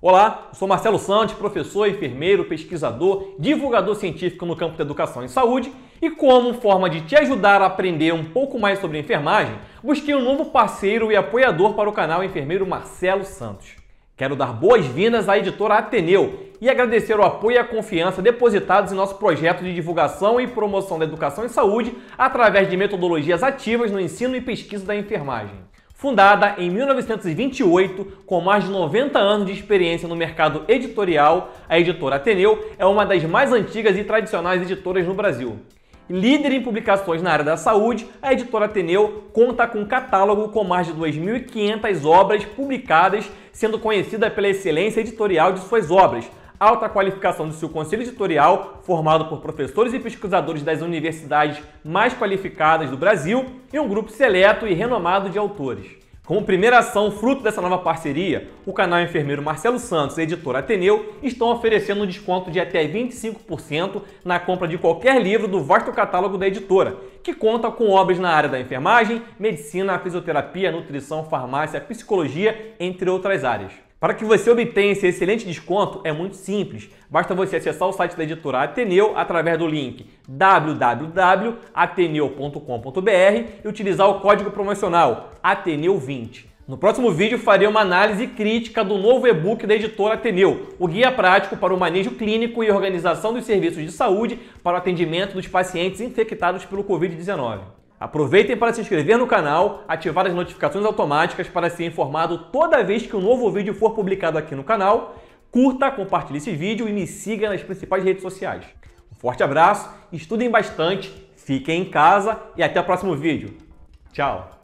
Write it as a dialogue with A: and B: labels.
A: Olá, sou Marcelo Santos, professor, enfermeiro, pesquisador, divulgador científico no campo da educação e saúde, e como forma de te ajudar a aprender um pouco mais sobre enfermagem, busquei um novo parceiro e apoiador para o canal enfermeiro Marcelo Santos. Quero dar boas-vindas à editora Ateneu e agradecer o apoio e a confiança depositados em nosso projeto de divulgação e promoção da educação em saúde através de metodologias ativas no ensino e pesquisa da enfermagem. Fundada em 1928, com mais de 90 anos de experiência no mercado editorial, a editora Ateneu é uma das mais antigas e tradicionais editoras no Brasil. Líder em publicações na área da saúde, a editora Ateneu conta com um catálogo com mais de 2.500 obras publicadas, sendo conhecida pela excelência editorial de suas obras, alta qualificação do seu conselho editorial, formado por professores e pesquisadores das universidades mais qualificadas do Brasil, e um grupo seleto e renomado de autores. Como primeira ação fruto dessa nova parceria, o canal Enfermeiro Marcelo Santos e a editora Ateneu estão oferecendo um desconto de até 25% na compra de qualquer livro do vasto catálogo da editora, que conta com obras na área da enfermagem, medicina, fisioterapia, nutrição, farmácia, psicologia, entre outras áreas. Para que você obtenha esse excelente desconto é muito simples. Basta você acessar o site da editora Ateneu através do link www.ateneu.com.br e utilizar o código promocional Ateneu20. No próximo vídeo farei uma análise crítica do novo e-book da editora Ateneu, o guia prático para o manejo clínico e organização dos serviços de saúde para o atendimento dos pacientes infectados pelo COVID-19. Aproveitem para se inscrever no canal, ativar as notificações automáticas para ser informado toda vez que um novo vídeo for publicado aqui no canal. Curta, compartilhe esse vídeo e me siga nas principais redes sociais. Um forte abraço, estudem bastante, fiquem em casa e até o próximo vídeo. Tchau!